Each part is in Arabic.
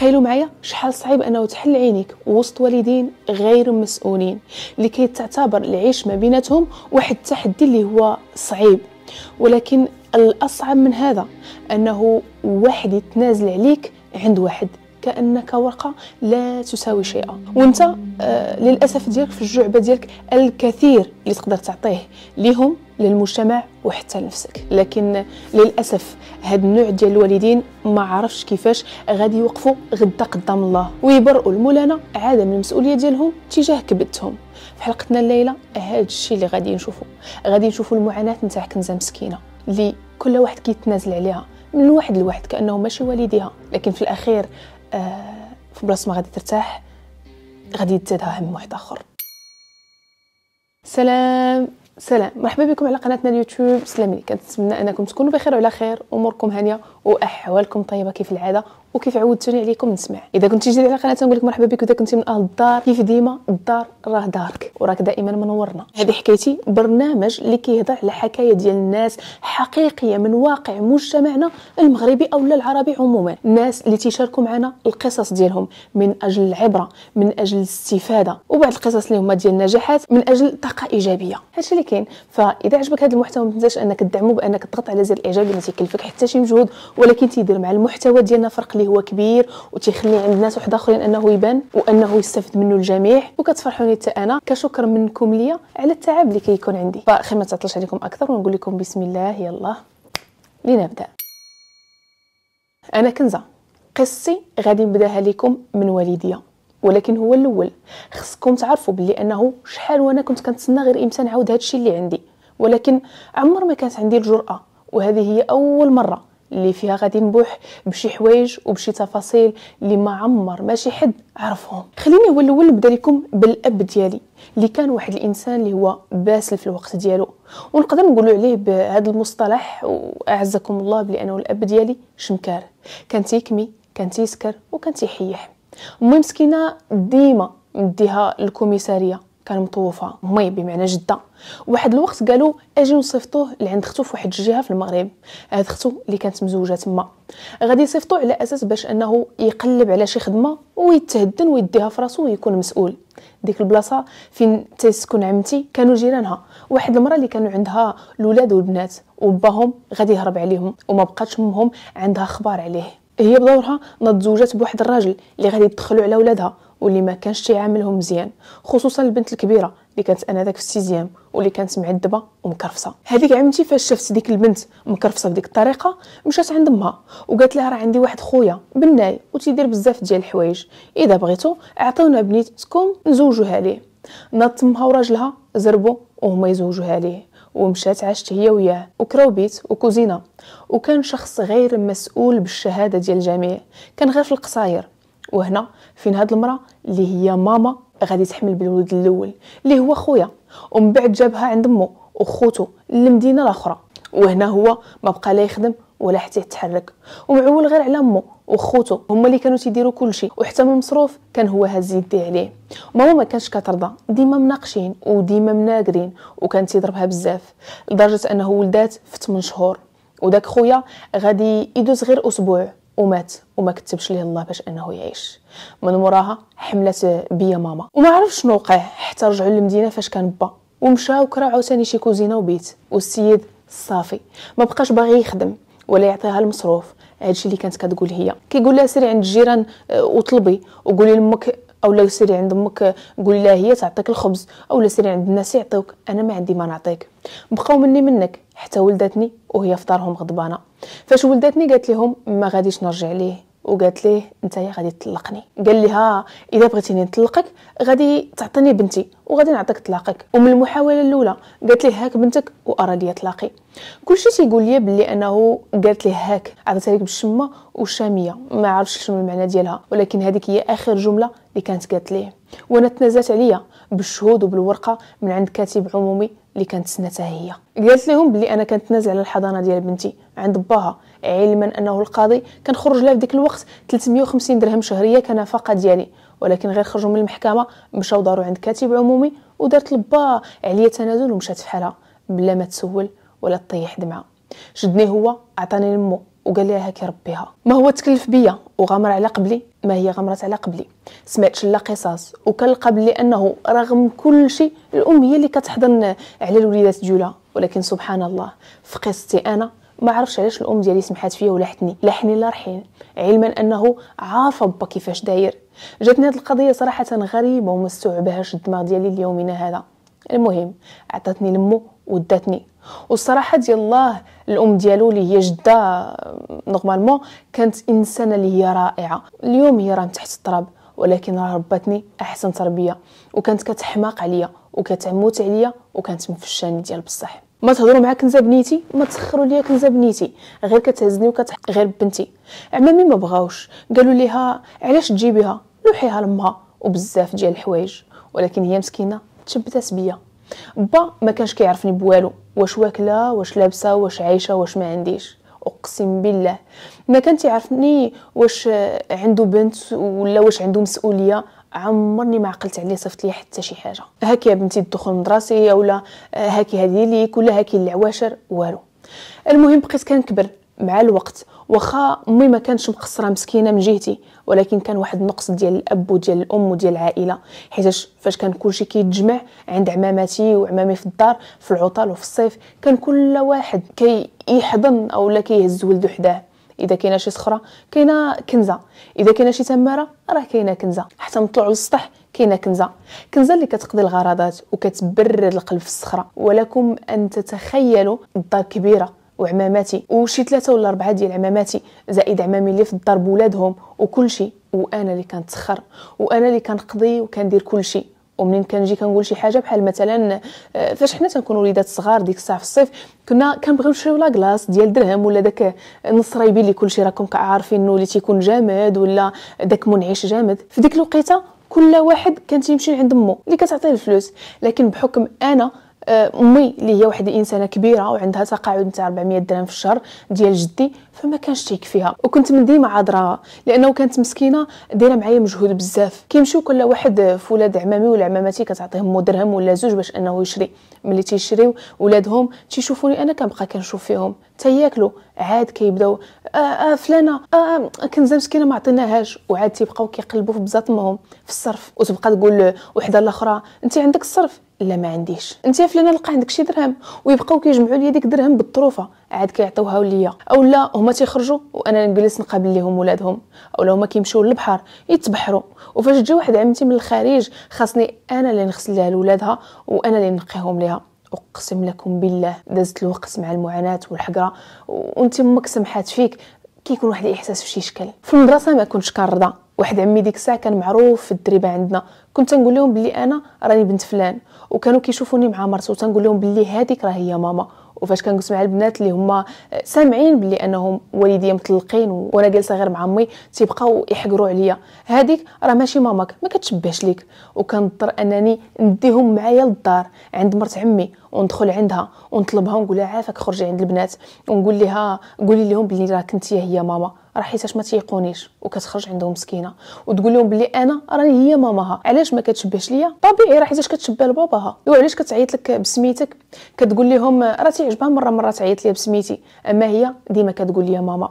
تخيلوا معايا شحال صعيب انه تحل عينيك وسط والدين غير مسؤولين لكي تعتبر العيش ما بيناتهم واحد التحدي اللي هو صعيب ولكن الاصعب من هذا انه واحد يتنازل عليك عند واحد كانك ورقه لا تساوي شيئا وانت آه للاسف ديالك في الجعبه ديالك الكثير اللي تقدر تعطيه ليهم للمجتمع وحتى لنفسك لكن للاسف هذا النوع ديال الوالدين ما عرفش كيفاش غادي يوقفوا غدا قدام الله ويبرئوا المولانا عدم المسؤوليه ديالهم تجاه كبدتهم في حلقتنا الليله هذا الشيء اللي غادي نشوفه غادي نشوفوا المعاناه نتاع كنزه مسكينه اللي كل واحد كيتنازل عليها من واحد لواحد كانه ماشي والديها لكن في الاخير آه في بلاصه ما غادي ترتاح غادي يتزادها هم واحد اخر سلام سلام مرحبا بكم على قناتنا اليوتيوب سلام لي كنتمنى انكم تكونوا بخير وعلى خير اموركم هانيه واحوالكم طيبه كيف العاده وكيف عودتوني عليكم نسمع اذا كنتي جديد على القناه نقول لك مرحبا بك واذا كنتي من اهل الدار كيف ديما الدار راه دارك وراك دائما منورنا هذه حكايتي برنامج اللي كيهضر على حكايه ديال الناس حقيقيه من واقع مجتمعنا المغربي او العربي عموما الناس اللي تيشاركوا معنا القصص ديالهم من اجل العبره من اجل الاستفاده وبعض القصص اللي هما ديال النجاحات من اجل طاقه ايجابيه هادشي اللي كاين فاذا عجبك هذا المحتوى ما تنساش انك تدعمه بانك تضغط على زر الاعجاب اللي ما حتى شي مجهود ولكن تيدير مع المحتوى ديالنا فرق اللي هو كبير وتيخلي عند ناس واحد اخرين انه يبان وانه يستفد منه الجميع وكتفرحوني حتى انا كشكر منكم ليا على التعب اللي كيكون كي عندي فخي ما تعطلش عليكم اكثر ونقول لكم بسم الله يلا لنبدا انا كنزه قصتي غادي نبداها لكم من والديا ولكن هو الاول خصكم تعرفوا بلي انه شحال وانا كنت كنتسنى غير امتى نعاود هادشي اللي عندي ولكن عمر ما كانت عندي الجرأه وهذه هي اول مره اللي فيها غادي نبوح بشي حوايج وبشي تفاصيل اللي ما عمر ماشي حد عرفهم خليني هو الاول نبدا لكم بالاب ديالي اللي كان واحد الانسان اللي هو باسل في الوقت ديالو ونقدر نقولوا عليه بهذا المصطلح واعزكم الله بلانه الاب ديالي شمكار كان تيكمي كان تيسكر وكان تيحيح المهم مسكينه ديما مديها الكوميساريه كان مطوفه مي بمعنى جده واحد الوقت قالوا اجي نصيفطوه لعند اختو في واحد الجهه في المغرب هاد اختو اللي كانت مزوجه تما غادي يصيفطوه على اساس باش انه يقلب على شي خدمه ويتهدن ويديها في راسو ويكون مسؤول ديك البلاصه فين تسكن عمتي كانوا جيرانها واحد المراه اللي كانوا عندها الاولاد والبنات وباهم غادي يهرب عليهم وما بقاتش امهم عندها خبار عليه هي بدورها نتزوجات بواحد الراجل اللي غادي يدخلوا على ولادها واللي ما كانش يعاملهم مزيان خصوصا البنت الكبيره اللي كانت انا ذاك في السيزيام واللي كانت معذبه ومكرفصه هذيك عمتي فاش شافت ديك البنت مكرفصه بديك الطريقه مشات عند امها وقالت لها راه عندي واحد خويا بناي وتيدير بزاف ديال الحوايج اذا بغيتو اعطيونا بنيتكم نزوجوها ليه ناض تمها وراجلها زربوا وهما يزوجوها ليه ومشات عاشت هي وياه وكراو بيت وكوزينه وكان شخص غير مسؤول بالشهاده ديال الجميع كان غير في القصاير وهنا فين هاد المراه اللي هي ماما غادي تحمل بالولد الاول اللي هو خويا ومن بعد جابها عند امه وخوته للمدينه الاخرى وهنا هو ما بقى لا يخدم ولا حتى يتحرك ومعول غير على امه وخوته هما اللي كانوا تيديروا كلشي وحتى من المصروف كان هو هاز يدي عليه ماما ما كانش كترضى ديما مناقشين وديما مناقرين وكان تيضربها بزاف لدرجه انه ولدات في 8 شهور وداك خويا غادي يدوز غير اسبوع ومات وما كتبش ليه الله باش انه يعيش من موراها حملت بيا ماما وما عرفش شنو وقع حتى رجعوا للمدينه فاش كان با ومشى وكرا عاوتاني شي كوزينه وبيت والسيد صافي ما بقاش باغي يخدم ولا يعطيها المصروف هادشي اللي كانت كتقول هي كيقول لها سيري عند الجيران آه، وطلبي وقولي لامك او لو سيري عند امك قول لها هي تعطيك الخبز او لو سيري عند الناس يعطيوك انا ما عندي ما نعطيك بقاو مني منك حتى ولدتني وهي فطارهم غضبانه فاش ولدتني قالت لهم ما غاديش نرجع ليه وقالت ليه نتايا غادي تطلقني قال لها اذا بغيتيني نطلقك غادي تعطيني بنتي وغادي نعطيك طلاقك ومن المحاوله الاولى قالت ليه هاك بنتك وارى لي طلاقي كلشي تيقول لي بلي انه قالت ليه هاك عطاتها ليك بالشمه وشاميه ما عرفتش شنو المعنى ديالها ولكن هذيك هي اخر جمله اللي كانت قالت ليه وانا تنازلت عليا بالشهود وبالورقه من عند كاتب عمومي اللي كانت سنتها هي قالت لهم بلي انا كنتنازل على الحضانه ديال بنتي عند باها علما انه القاضي كان خرج لها في ديك الوقت 350 درهم شهريه كنفقه ديالي ولكن غير خرجوا من المحكمه مشاو داروا عند كاتب عمومي ودارت لبا عليا تنازل ومشات فحالها بلا ما تسول ولا تطيح دمعه شدني هو عطاني لمو وقال لي هاكي ربيها ما هو تكلف بيا وغمر على قبلي ما هي غمرت على قبلي سمعت لا قصص وكلقى بلي انه رغم كل شيء الام هي اللي كتحضن على الوليدات ديولها ولكن سبحان الله في قصتي انا ما عرفتش علاش الام ديالي سمحات فيا ولاحتني لحني لا رحين علما انه عارفه با كيفاش داير جاتني هذه القضيه صراحه غريبه وما استوعبهاش الدماغ ديالي ليومنا هذا المهم عطاتني لمو وداتني والصراحه ديال الله الام ديالو اللي هي جده نورمالمون كانت انسانه اللي هي رائعه اليوم هي راه تحت التراب ولكن راه ربتني احسن تربيه وكانت كتحماق عليا وكتعموت عليا وكانت مفشاني ديال بصح ما تهضروا مع كنزه بنيتي ما تسخروا ليا كنزه بنيتي غير كتهزني وكتح غير بنتي عمامي ما بغاوش قالوا ليها علاش تجيبيها لوحيها لمها وبزاف ديال الحوايج ولكن هي مسكينه تشبتات بيا با ما كانش كيعرفني بوالو واش واكله واش لابسه واش عايشه واش ما عنديش اقسم بالله ما كان تيعرفني واش عنده بنت ولا واش عنده مسؤوليه عمرني ما عقلت عليه صفت لي حتى شي حاجه هاكي يا بنتي الدخول المدرسي ولا هاكي هذه ليك ولا هاكي العواشر والو المهم بقيت كنكبر مع الوقت واخا امي ما كانش مقصره مسكينه من جهتي ولكن كان واحد النقص ديال الاب وديال الام وديال العائله حيت فاش كان كلشي كيتجمع عند عماماتي وعمامي في الدار في العطل وفي الصيف كان كل واحد كيحضن كي اولا كيهز ولدو حداه اذا كاينه شي صخره كاينه كنزه اذا كاينه شي تماره راه كاينه كنزه حتى نطلعوا للسطح كاينه كنزه كنزه اللي كتقضي الغرضات وكتبرد القلب في الصخره ولكم ان تتخيلوا الدار كبيره وعماماتي وشي ثلاثه ولا اربعه ديال عماماتي زائد عمامي اللي في الدار بولادهم وكل شيء وانا اللي كنتسخر وانا اللي كنقضي وكندير كل شيء ومنين كنجي كنقول شي حاجه بحال مثلا آه، فاش حنا تنكونوا وليدات صغار ديك الساعه في الصيف كنا كنبغيو نشريو لا كلاص ديال درهم ولا داك نص رايبين اللي كلشي راكم عارفين انه اللي تيكون جامد ولا داك منعش جامد في ديك الوقيته كل واحد كان تيمشي عند مو اللي كتعطيه الفلوس لكن بحكم انا امي اللي هي واحد الانسانه كبيره وعندها تقاعد نتاع 400 درهم في الشهر ديال جدي فما كانش تيكفيها وكنت من ديما عذراها لانه كانت مسكينه دايره معايا مجهود بزاف كيمشيو كل واحد في ولاد عمامي ولا عماماتي كتعطيهم درهم ولا زوج باش انه يشري ملي تيشريو ولادهم تيشوفوني انا كنبقى كنشوف فيهم حتى ياكلوا عاد كيبداو آه آه فلانه آه،, آه كنزه مسكينه ما عطيناهاش وعاد تيبقاو كيقلبوا في بزاطمهم في الصرف وتبقى تقول وحده الاخرى انت عندك الصرف لا ما عنديش انت فلانه لقى عندك شي درهم ويبقاو كيجمعوا لي ديك درهم بالطروفه عاد كيعطيوها ليا او لا هما تيخرجوا وانا نجلس نقابل ليهم ولادهم او لا هما كيمشيو للبحر يتبحروا وفاش تجي واحد عمتي من الخارج خاصني انا اللي نغسل لها لولادها وانا اللي نقيهم ليها اقسم لكم بالله دازت الوقت مع المعاناه والحقره وانت امك سمحات فيك كيكون واحد الاحساس في شي شكل في المدرسه ما كنتش كنرضى واحد عمي ديك الساعه كان معروف في الدريبه عندنا كنت نقول لهم بلي انا راني بنت فلان وكانوا كيشوفوني مع مرته وتنقول لهم بلي هذيك راه هي ماما وفاش كنجلس مع البنات اللي هما آه، سامعين بلي انهم والديا مطلقين وانا جالسه غير مع امي تيبقاو يحقروا عليا هذيك راه ماشي ماماك ما كتشبهش ليك وكنضطر انني نديهم معايا للدار عند مرت عمي وندخل عندها ونطلبها ونقول لها عافاك خرجي عند البنات ونقول لها قولي لهم بلي راه كنتي هي ماما راه حيتاش ما تيقونيش وكتخرج عندهم مسكينه وتقول لهم بلي انا راني هي ماماها علاش ما كتشبهش ليا طبيعي راه حيتاش كتشبه لباباها وعلاش كتعيط لك بسميتك كتقول لهم راه تيعجبها مره مره تعيط ليا بسميتي اما هي ديما كتقول ليا ماما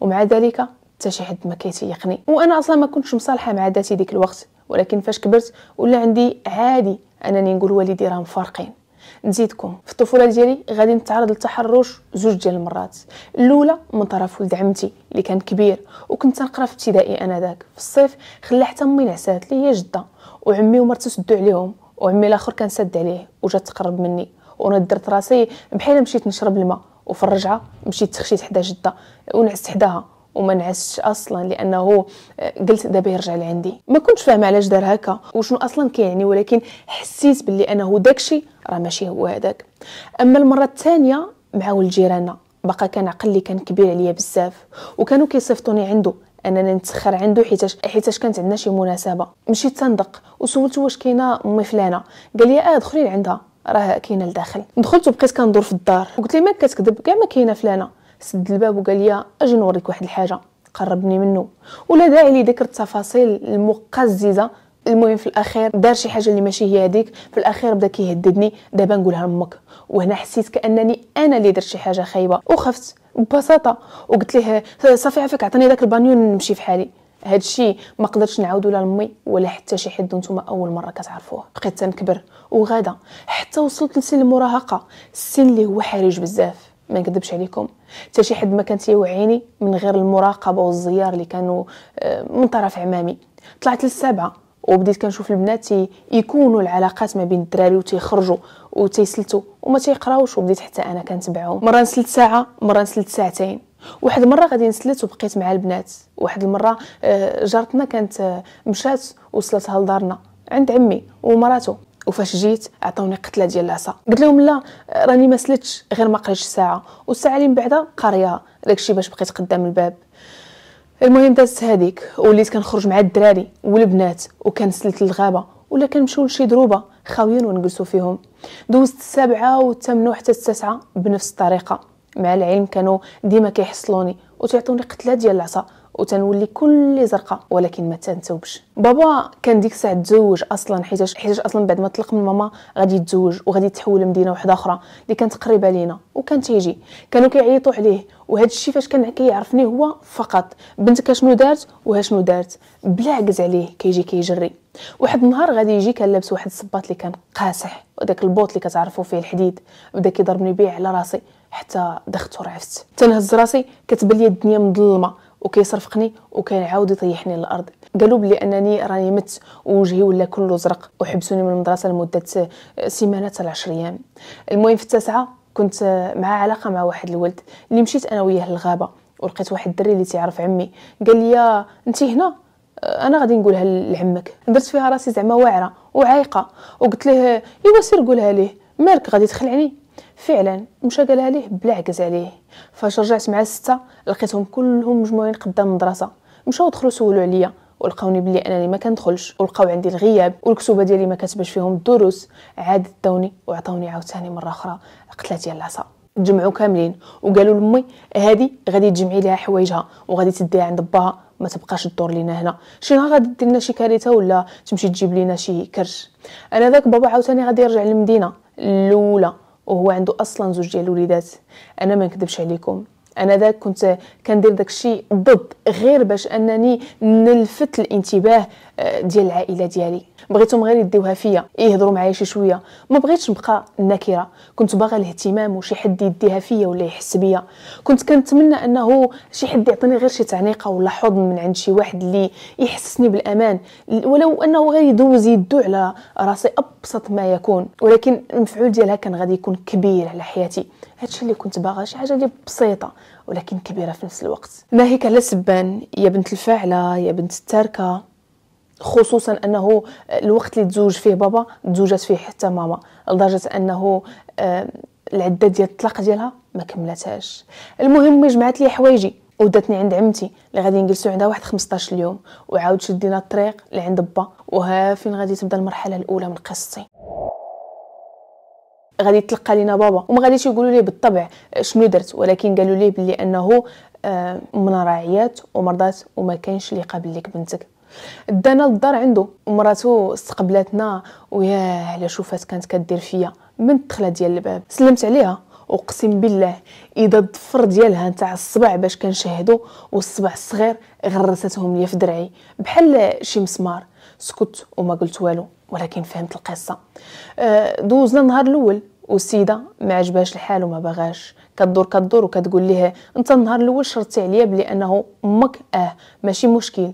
ومع ذلك حتى شي حد ما كيتيقني وانا اصلا ما كنتش مصالحه مع ذاتي ديك الوقت ولكن فاش كبرت ولا عندي عادي انني نقول والدي راه مفارقين نزيدكم في الطفوله ديالي غادي نتعرض للتحرش زوج ديال المرات الاولى من طرف ولد عمتي اللي كان كبير وكنت نقرا في ابتدائي ذاك في الصيف خلى حتى امي نعسات لي هي جده وعمي ومرته سدوا عليهم وعمي الاخر كان سد عليه وجات تقرب مني وانا درت راسي بحال مشيت نشرب الماء وفي الرجعه مشيت تخشيت حدا جده ونعست حداها وما نعستش اصلا لانه آه، قلت دابا يرجع لعندي ما كنتش فاهمه علاش دار هكا وشنو اصلا كيعني ولكن حسيت باللي انه داكشي راه ماشي هو هذاك اما المره الثانيه مع ولد جيراننا بقى كان عقل لي كان كبير عليا بزاف وكانوا كيصيفطوني عنده انني نتسخر عنده حيتاش حيتاش كانت عندنا شي مناسبه مشيت تندق وسولت واش كاينه امي فلانه قال لي اه دخلي لعندها راه كاينه لداخل دخلت وبقيت كندور في الدار قلت لي ما كتكذب كاع ما كاينه فلانه سد الباب وقال لي اجي نوريك واحد الحاجه قربني منه ولا داعي لذكر التفاصيل المقززه المهم في الاخير دار شي حاجه اللي ماشي هي هذيك في الاخير بدا كيهددني دابا نقولها لامك وهنا حسيت كانني انا اللي درت شي حاجه خايبه وخفت ببساطه وقلت ليه صافي عافاك عطيني داك البانيون نمشي في حالي هاد الشيء ما قدرتش نعاودو لا لامي ولا حتى شي حد نتوما اول مره كتعرفوه بقيت تنكبر وغادا حتى وصلت لسن المراهقه السن اللي هو حرج بزاف ما نكذبش عليكم حتى شي حد ما كان تيوعيني من غير المراقبه والزيار اللي كانوا آه، من طرف عمامي طلعت للسبعه وبديت كنشوف البنات يكونوا العلاقات ما بين الدراري وتيخرجوا وتيسلتوا وما تيقراوش وبديت حتى انا كنتبعهم مره نسلت ساعه مره نسلت ساعتين واحد المره غادي نسلت وبقيت مع البنات واحد المره آه، جارتنا كانت آه، مشات وصلتها لدارنا عند عمي ومراته وفاش جيت عطاوني قتله ديال العصا قلت لهم لا راني ما سلتش غير ما قريتش ساعه والساعه اللي من بعدها قاريه داكشي باش بقيت قدام الباب المهم دازت هذيك وليت كنخرج مع الدراري والبنات وكنسلت للغابه ولا كنمشيو لشي دروبه خاويين ونجلسوا فيهم دوزت السابعه والثامنه وحتى التاسعه بنفس الطريقه مع العلم كانوا ديما كيحصلوني وتعطوني قتله ديال العصا وتنولي كل زرقاء ولكن ما تنتوبش بابا كان ديك الساعه تزوج اصلا حيت حيتاش اصلا بعد ما طلق من ماما غادي يتزوج وغادي تحول لمدينه وحده اخرى اللي كانت قريبه لينا وكان تيجي كانوا كيعيطوا عليه وهذا الشيء فاش كان كيعرفني هو فقط بنتك شنو دارت وها شنو دارت بلا عكز عليه كيجي كيجري واحد النهار غادي يجي كان لابس واحد الصباط اللي كان قاسح وداك البوط اللي كتعرفوا فيه الحديد بدا كيضربني بيه على راسي حتى دخت ورعفت تنهز راسي كتبان لي الدنيا مظلمه وكيصرفقني وكيعاود يطيحني للارض قالوا بلي انني راني مت ووجهي ولا كله زرق وحبسوني من المدرسه لمده آه، سيمانه حتى ايام المهم في التاسعه كنت آه، مع علاقه مع واحد الولد اللي مشيت انا وياه للغابه ولقيت واحد الدري اللي تيعرف عمي قال لي انت هنا آه، انا غادي نقولها لعمك درت فيها راسي زعما واعره وعايقه وقلت له ايوا سير قولها ليه مالك غادي تخلعني فعلا مشى قالها ليه بلا عكز عليه فاش رجعت مع الستة لقيتهم كلهم مجموعين قدام المدرسة مشاو دخلوا سولوا عليا ولقاوني بلي انني ما كندخلش ولقاو عندي الغياب والكتوبه ديالي ما كاتباش فيهم الدروس عاد داوني وعطاوني عاوتاني مره اخرى قتله ديال العصا جمعوا كاملين وقالوا لامي هادي غادي تجمعي لها حوايجها وغادي تديها عند باها ما تبقاش الدور لينا هنا شي نهار غادي دير لنا شي كارثه ولا تمشي تجيب لينا شي كرش انا ذاك بابا عاوتاني غادي يرجع للمدينه الاولى وهو عنده اصلا زوج ديال الوليدات انا ما نكذبش عليكم انا ذاك كنت كندير داك الشيء ضد غير باش انني نلفت الانتباه آه، ديال العائله ديالي بغيتهم غير يديوها فيا يهضروا معايا شي شويه ما بغيتش نبقى النكره كنت باغا الاهتمام وشي حد يديها فيا ولا يحس بيا كنت كنتمنى انه شي حد يعطيني غير شي تعنيقه ولا حضن من عند شي واحد اللي يحسسني بالامان ولو انه غير يدوز يدو على راسي ابسط ما يكون ولكن المفعول ديالها كان غادي يكون كبير على حياتي هادشي اللي كنت باغا شي حاجه اللي بسيطه ولكن كبيره في نفس الوقت ناهيك على سبان يا بنت الفاعله يا بنت التاركه خصوصا انه الوقت اللي تزوج فيه بابا تزوجت فيه حتى ماما لدرجه انه العده ديال الطلاق ديالها ما كملتهاش المهم جمعت لي حوايجي وداتني عند عمتي اللي غادي نجلسو عندها واحد 15 اليوم وعاود شدينا الطريق لعند با وها فين غادي تبدا المرحله الاولى من قصتي غادي تلقى لينا بابا وما غاديش يقولوا ليه بالطبع شنو درت ولكن قالوا ليه بلي انه منى راه ومرضات وما كانش اللي قابل لك بنتك دانا للدار عنده ومراتو استقبلتنا وياه على شوفات كانت كدير فيا من الدخله ديال الباب سلمت عليها اقسم بالله اذا الضفر ديالها نتاع الصبع باش كنشاهدو والصبع الصغير غرستهم ليا في درعي بحال شي مسمار سكت وما قلت والو ولكن فهمت القصه آه، دوزنا النهار الاول والسيده ما عجباش الحال وما بغاش كدور كدور وكتقول ليه انت النهار الاول شرطتي عليا بلي انه امك اه ماشي مشكل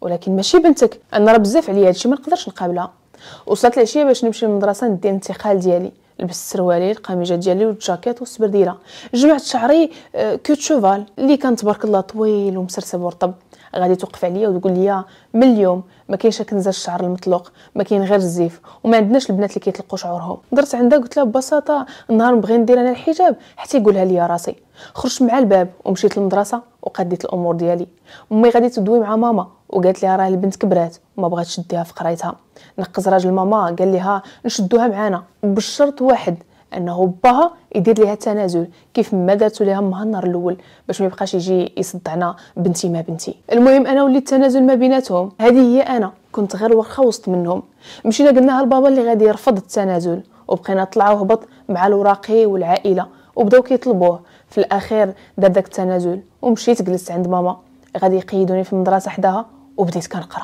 ولكن ماشي بنتك انا راه بزاف عليا هادشي ما نقدرش نقابلها وصلت العشيه باش نمشي للمدرسه ندي الانتقال ديالي لبست السروالي القميجه ديالي والجاكيت والسبرديله جمعت شعري آه، كوت شوفال اللي كان تبارك الله طويل ومسرسب ورطب غادي توقف عليا وتقول لي من اليوم ما كاينش كنزه الشعر المطلق ما كاين غير الزيف وما عندناش البنات اللي كيطلقوا شعورهم درت عندها قلت لها ببساطه النهار بغي ندير انا الحجاب حتى يقولها لي راسي خرجت مع الباب ومشيت للمدرسه وقديت الامور ديالي امي غادي تدوي مع ماما وقالت لي راه البنت كبرات وما بغاتش تديها في قرايتها نقز راجل ماما قال ليها نشدوها معانا بشرط واحد انه باها يدير ليها التنازل كيف ما دارتو ليها امها النهار الاول باش ما يبقاش يجي يصدعنا بنتي ما بنتي المهم انا وليت التنازل ما بيناتهم هذه هي انا كنت غير ورخة وسط منهم مشينا قلناها لبابا اللي غادي يرفض التنازل وبقينا طلع وهبط مع الوراقي والعائله وبداو كيطلبوه في الاخير دار داك التنازل ومشيت جلست عند ماما غادي يقيدوني في المدرسه حداها وبديت كنقرا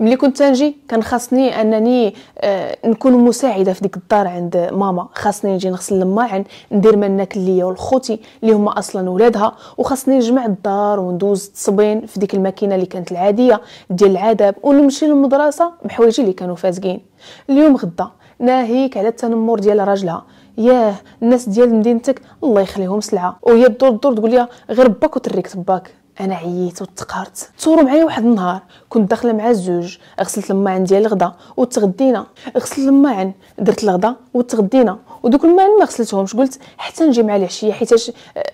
ملي كنت تنجي كان خاصني انني آه، نكون مساعده في ديك الدار عند ماما خاصني نجي نغسل الماعن ندير ما ناكل ليا ولخوتي اللي هما اصلا ولادها وخاصني نجمع الدار وندوز تصبين في ديك الماكينه اللي كانت العاديه ديال العذاب ونمشي للمدرسه بحوايجي اللي كانوا فازقين اليوم غدا ناهيك على التنمر ديال راجلها ياه الناس ديال مدينتك الله يخليهم سلعه وهي الدور الدور تقول لي غير باك وتريك تباك انا عييت وتقهرت تصوروا معايا واحد النهار كنت داخله مع الزوج غسلت الماعن ديال الغدا وتغدينا غسلت الماعن درت الغدا وتغدينا ودوك الماعن ما غسلتهمش قلت حتى نجي مع العشيه حيت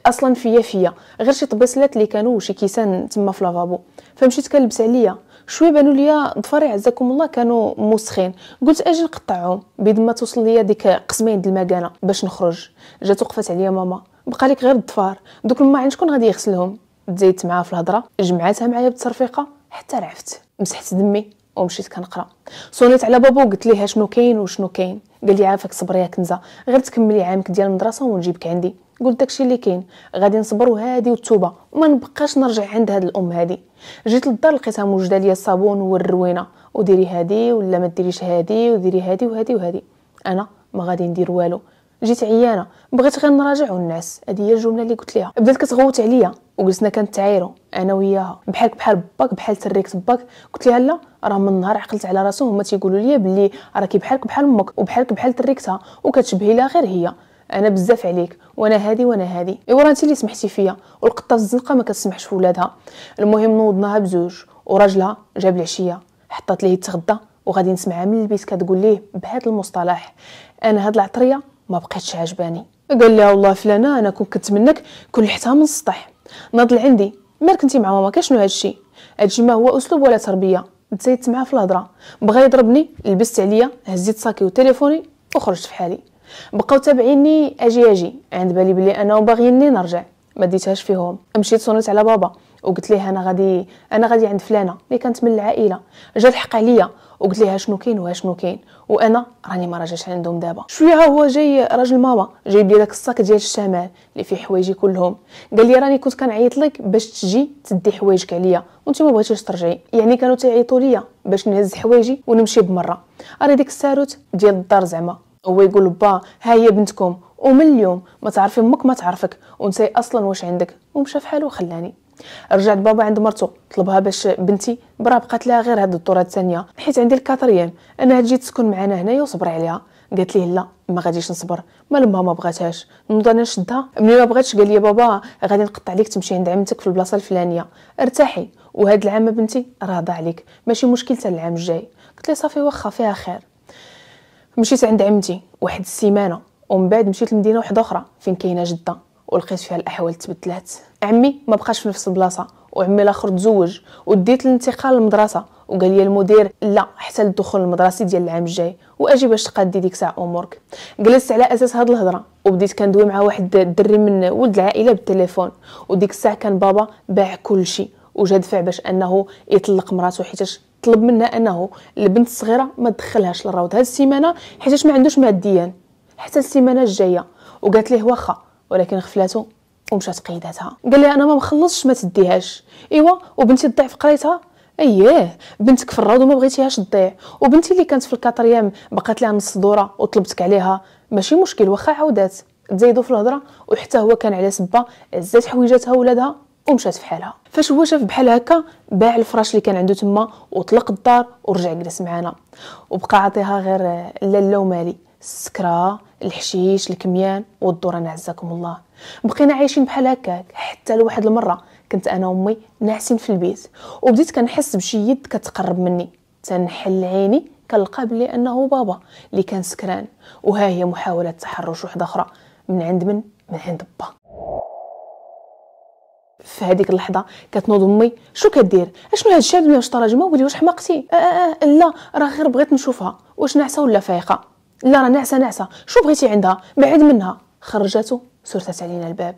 اصلا فيا فيا غير شي طبيصلات اللي كانوا شي كيسان تما في لافابو فمشيت كنلبس عليا شويه بانوا ليا ضفاري عزاكم الله كانوا موسخين قلت اجي نقطعهم بيد ما توصل ليا ديك قسمين ديال المكانه باش نخرج جات وقفات عليا ماما بقى لك غير الضفار دوك الماعين شكون غادي يغسلهم تزيدت معاها في الهضره جمعاتها معايا بالترفيقه حتى رعفت مسحت دمي ومشيت كنقرا صونيت على بابا وقلت ليه شنو كاين وشنو كاين قال لي عافاك صبري يا كنزه غير تكملي عامك ديال المدرسه ونجيبك عندي قلت داكشي اللي كاين غادي نصبر وهادي والتوبه وما نبقاش نرجع عند هاد الام هادي جيت للدار لقيتها موجده ليا الصابون والروينه وديري هادي ولا ما ديريش هادي وديري هادي وهادي وهادي انا ما غادي ندير والو جيت عيانه بغيت غير نراجع والنعس هذه هي الجمله اللي قلت ليها بدات كتغوت عليا وجلسنا كنتعايروا انا وياها بحالك بحال باك بحال تريكت باك قلت ليها لا راه من نهار عقلت على راسو هما تيقولوا لي بلي راكي بحالك بحال امك وبحالك بحال تريكتها وكتشبهي لها غير هي انا بزاف عليك وانا هادي وانا هادي ايوا انت اللي سمحتي فيا والقطه في الزنقه ما كتسمحش في ولادها المهم نوضناها بزوج وراجلها جاب العشيه حطات ليه يتغدى وغادي نسمعها من البيت كتقول ليه بهذا المصطلح انا هاد العطريه ما بقيتش عجباني قال لي والله فلانه انا كنت منك كل حتى من السطح ناضل عندي مالك كنتي مع ماما كشنو هادشي هادشي ما هو اسلوب ولا تربيه تزيدت معاه في الهضره بغى يضربني لبست عليا هزيت ساكي وتليفوني وخرجت في حالي بقاو تابعيني اجي اجي عند بالي بلي انا وباغيني نرجع ما ديتهاش فيهم مشيت صونيت على بابا وقلت ليه انا غادي انا غادي عند فلانه اللي كانت من العائله جا الحق عليا وقلت ليها شنو كاين شنو كاين وانا راني ما راجعش عندهم دابا شويه هو جاي راجل ماما جايب لي داك الصاك ديال الشمال اللي فيه حوايجي كلهم قال لي راني كنت كنعيط لك باش تجي تدي حوايجك عليا وانت ما بغيتيش ترجعي يعني كانوا تيعيطوا ليا باش نهز حوايجي ونمشي بمره اري ديك الساروت ديال الدار زعما هو يقول با ها هي بنتكم ومن اليوم ما تعرفي امك ما تعرفك وانت اصلا واش عندك ومشى فحالو خلاني رجعت بابا عند مرتو طلبها باش بنتي برا بقات لها غير هاد الدوره الثانيه حيت عندي الكاتريام انا تجي تسكن معانا هنايا وصبر عليها قالت ليه لا ما غاديش نصبر ما لما ما بغاتهاش نوض انا نشدها ملي ما بغاتش قال لي بابا غادي نقطع عليك تمشي عند عمتك في البلاصه الفلانيه ارتاحي وهاد العام بنتي راه ضاع عليك ماشي مشكل حتى العام الجاي قلت لي صافي واخا فيها خير مشيت عند عمتي واحد السيمانه ومن بعد مشيت لمدينه واحده اخرى فين كاينه جده ولقيت فيها الاحوال تبدلات عمي ما بقاش في نفس البلاصه وعمي الاخر تزوج وديت الانتقال للمدرسه وقال لي المدير لا حتى الدخول المدرسي ديال العام الجاي واجي باش تقادي ديك الساعه امورك جلست على اساس هاد الهضره وبديت كندوي مع واحد الدري من ولد العائله بالتليفون وديك الساعه كان بابا باع كل شيء وجا دفع باش انه يطلق مراته حيتاش طلب منها انه البنت الصغيره ما تدخلهاش للروض هاد السيمانه حيتاش ما عندوش ماديا حتى السيمانه الجايه وقالت ليه واخا ولكن غفلاتو ومشات قيداتها قال لي انا ما مخلصش ما تديهاش ايوا وبنتي تضيع في قريتها اييه بنتك في الروض وما بغيتيهاش تضيع وبنتي اللي كانت في الكاتريام بقات لها نص دوره وطلبتك عليها ماشي مشكل واخا عاودات تزيدوا في الهضره وحتى هو كان على سبه عزات حويجاتها ولادها ومشات فحالها فاش هو شاف بحال هكا باع الفراش اللي كان عنده تما وطلق الدار ورجع جلس معانا وبقى عاطيها غير لالا ومالي السكرة الحشيش الكميان والدوران عزاكم الله بقينا عايشين بحال هكاك حتى لواحد المرة كنت أنا وأمي ناعسين في البيت وبديت كنحس بشي يد كتقرب مني تنحل عيني كنلقى بلي أنه بابا اللي كان سكران وها هي محاولة تحرش وحده أخرى من عند من من عند با في هذيك اللحظه كتنوض امي شو كدير اشنو هاد الشاب واش طرا جما ولي واش حماقتي آه،, آه, آه, لا راه غير بغيت نشوفها واش ناعسه ولا فايقه لا راه نعسه نعسه شو بغيتي عندها بعد منها خرجته سرتت علينا الباب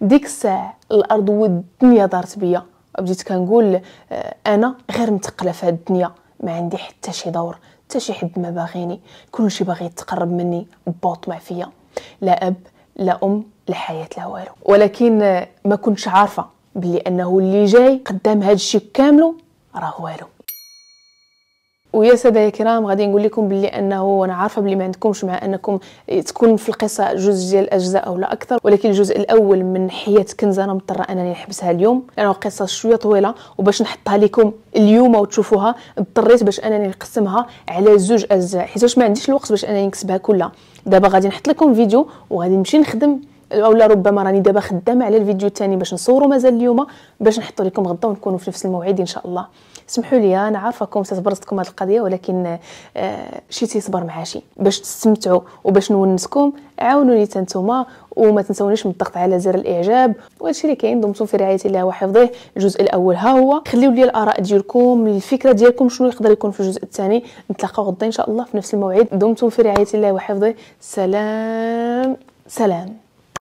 ديك الساعه الارض والدنيا دارت بيا بديت كنقول آه، انا غير متقله في هاد الدنيا ما عندي حتى شي دور حتى شي حد ما باغيني كلشي باغي يتقرب مني مع فيا لا اب لا ام لا حياه لا والو ولكن آه، ما كنتش عارفه بلي انه اللي جاي قدام هاد الشيء كامله راه والو ويا ساده يا كرام غادي نقول لكم باللي انه انا عارفه باللي ما عندكمش مع انكم تكون في القصه جزء ديال الاجزاء او لا اكثر ولكن الجزء الاول من حياه كنز انا مضطره انني نحبسها اليوم لانه القصه شويه طويله وباش نحطها لكم اليوم وتشوفوها اضطريت باش انني نقسمها على زوج اجزاء حيت ما عنديش الوقت باش انني نكتبها كلها دابا غادي نحط لكم فيديو وغادي نمشي نخدم او ربما راني دابا خدامه على الفيديو الثاني باش نصورو مازال اليوم باش نحطو لكم غدا ونكونوا في نفس الموعد ان شاء الله سمحوا لي انا عارفاكم تتبرزتكم هذه القضيه ولكن آه شي تيصبر مع شي باش تستمتعوا وباش نونسكم عاونوني تنتوما وما تنساونيش من الضغط على زر الاعجاب وهادشي اللي كاين دمتم في رعايه الله وحفظه الجزء الاول ها هو خليو لي الاراء ديالكم الفكره ديالكم شنو يقدر يكون في الجزء الثاني نتلاقاو غدا ان شاء الله في نفس الموعد دمتم في رعايه الله وحفظه سلام سلام